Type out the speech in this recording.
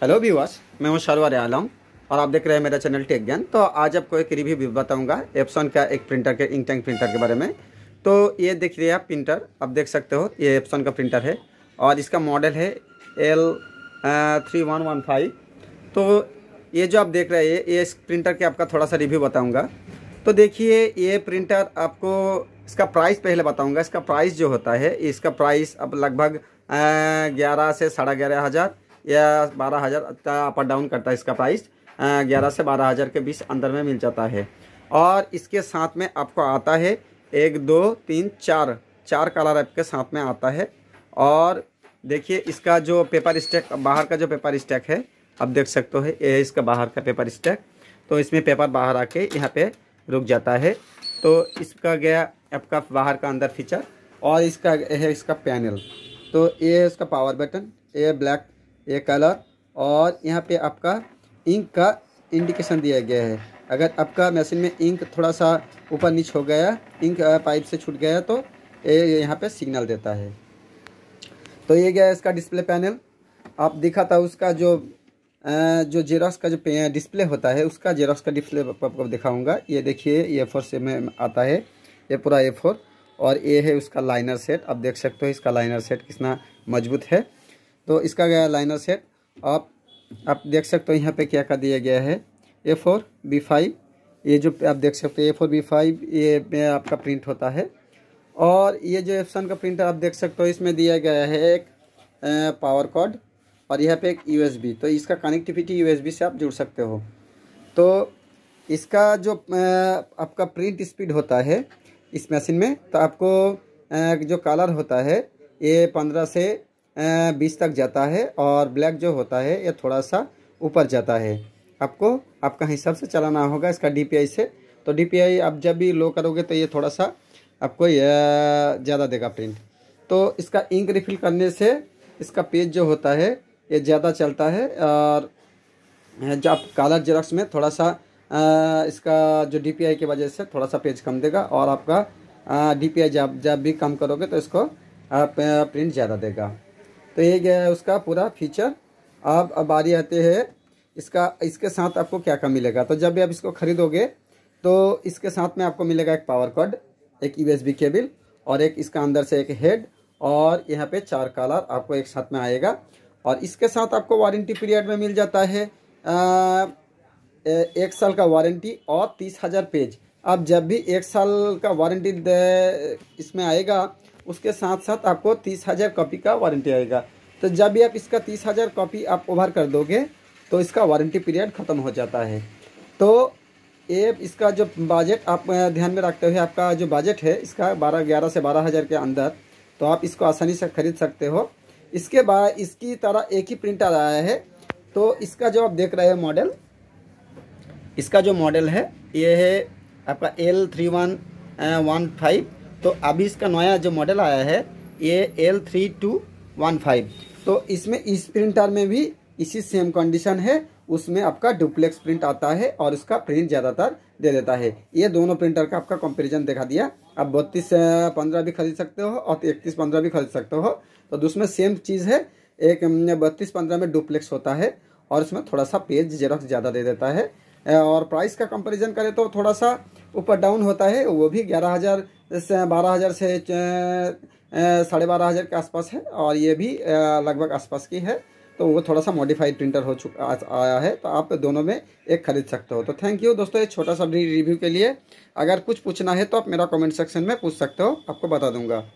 hello viewers मैं हूं शरवर आलम और आप देख रहे हैं मेरा चैनल टेक ज्ञान तो आज आपको एक रिव्यू बताऊंगा एप्सन का एक प्रिंटर के इंक टैंक प्रिंटर के बारे में तो ये देख रहे आप प्रिंटर आप देख सकते हो ये एप्सन का प्रिंटर है और इसका मॉडल है L three one one five तो ये जो आप देख रहे हैं ये इस प्रिंटर के आपका थोड़ा सा रिव्यू बताऊँगा तो देखिए ये प्रिंटर आपको इसका प्राइस पहले बताऊँगा इसका प्राइस जो होता है इसका प्राइस अब लगभग ग्यारह से साढ़े ग्यारह हज़ार या बारह हज़ार अप डाउन करता है इसका प्राइस ग्यारह से बारह हज़ार के बीच अंदर में मिल जाता है और इसके साथ में आपको आता है एक दो तीन चार चार कलर आपके साथ में आता है और देखिए इसका जो पेपर स्टैक बाहर का जो पेपर स्टैक है आप देख सकते हो ये इसका बाहर का पेपर स्टैक तो इसमें पेपर बाहर आके यहाँ पे रुक जाता है तो इसका गया आपका बाहर का अंदर फीचर और इसका है इसका पैनल तो ये है इसका पावर बटन ये ब्लैक ये कलर और यहाँ पे आपका इंक का इंडिकेशन दिया गया है अगर आपका मशीन में इंक थोड़ा सा ऊपर नीच हो गया इंक पाइप से छूट गया तो ये यहाँ पे सिग्नल देता है तो ये गया इसका डिस्प्ले पैनल आप देखा था उसका जो जो जेरोक्स का जो डिस्प्ले होता है उसका जेरोक्स का डिस्प्ले आपको दिखाऊँगा ये देखिए ये फोर से में आता है ये पूरा ए फोर और ये है उसका लाइनर सेट आप देख सकते हो इसका लाइनर सेट कितना मजबूत है तो इसका गया लाइनर सेट आप आप देख सकते हो यहाँ पे क्या कर दिया गया है ए फोर बी फाइव ये जो आप देख सकते हो ए फोर बी फाइव ये में आपका प्रिंट होता है और ये जो एप्सन का प्रिंट आप देख सकते हो इसमें दिया गया है एक पावर कॉड और यहाँ पे एक यू तो इसका कनेक्टिविटी यू से आप जुड़ सकते हो तो इसका जो आपका प्रिंट स्पीड होता है इस मशीन में तो आपको जो कलर होता है ये पंद्रह से बीस तक जाता है और ब्लैक जो होता है ये थोड़ा सा ऊपर जाता है आपको आपका हिसाब से चलाना होगा इसका डी से तो डी आप जब भी लो करोगे तो ये थोड़ा सा आपको ज़्यादा देगा प्रिंट तो इसका इंक रिफिल करने से इसका पेज जो होता है ये ज़्यादा चलता है और जो आप कालर जेरोक्स में थोड़ा सा इसका जो डी की वजह से थोड़ा सा पेज कम देगा और आपका डी पी जब जब भी कम करोगे तो इसको आप प्रिंट ज़्यादा देगा तो ये गया है उसका पूरा फीचर अब अब बारी आते हैं इसका इसके साथ आपको क्या क्या मिलेगा तो जब भी आप इसको खरीदोगे तो इसके साथ में आपको मिलेगा एक पावर कॉर्ड एक यूएसबी केबल और एक इसका अंदर से एक हेड और यहाँ पे चार कलर आपको एक साथ में आएगा और इसके साथ आपको वारंटी पीरियड में मिल जाता है आ, एक साल का वारंटी और तीस हज़ार पेज अब जब भी एक साल का वारंटी इसमें आएगा उसके साथ साथ आपको तीस हज़ार कॉपी का वारंटी आएगा तो जब भी आप इसका तीस हज़ार कॉपी आप ओवर कर दोगे तो इसका वारंटी पीरियड ख़त्म हो जाता है तो ये इसका जो बजट आप ध्यान में रखते हुए आपका जो बजट है इसका बारह ग्यारह से बारह हज़ार के अंदर तो आप इसको आसानी से ख़रीद सकते हो इसके बाद इसकी तरह एक ही प्रिंट आया है तो इसका जो आप देख रहे हैं मॉडल इसका जो मॉडल है ये है आपका L three one one five तो अभी इसका नया जो मॉडल आया है ये L three two one five तो इसमें इस प्रिंटर में भी इसी सेम कंडीशन है उसमें आपका डुप्लेक्स प्रिंट आता है और उसका प्रिंट ज़्यादातर दे देता है ये दोनों प्रिंटर का आपका कंपेरिजन दिखा दिया आप बत्तीस पंद्रह भी खरीद सकते हो और इकतीस पंद्रह भी खरीद सकते हो तो उसमें सेम चीज़ है एक बत्तीस पंद्रह में डुप्लेक्स होता है और उसमें थोड़ा सा पेज जेरोक्स ज़्यादा दे देता है और प्राइस का कंपेरिजन करें तो थोड़ा सा ऊपर डाउन होता है वो भी ग्यारह हज़ार से बारह हज़ार से साढ़े बारह हज़ार के आसपास है और ये भी लगभग आसपास की है तो वो थोड़ा सा मॉडिफाइड प्रिंटर हो चुका आया है तो आप दोनों में एक खरीद सकते हो तो थैंक यू दोस्तों ये छोटा सा रिव्यू के लिए अगर कुछ पूछना है तो आप मेरा कमेंट सेक्शन में पूछ सकते हो आपको बता दूंगा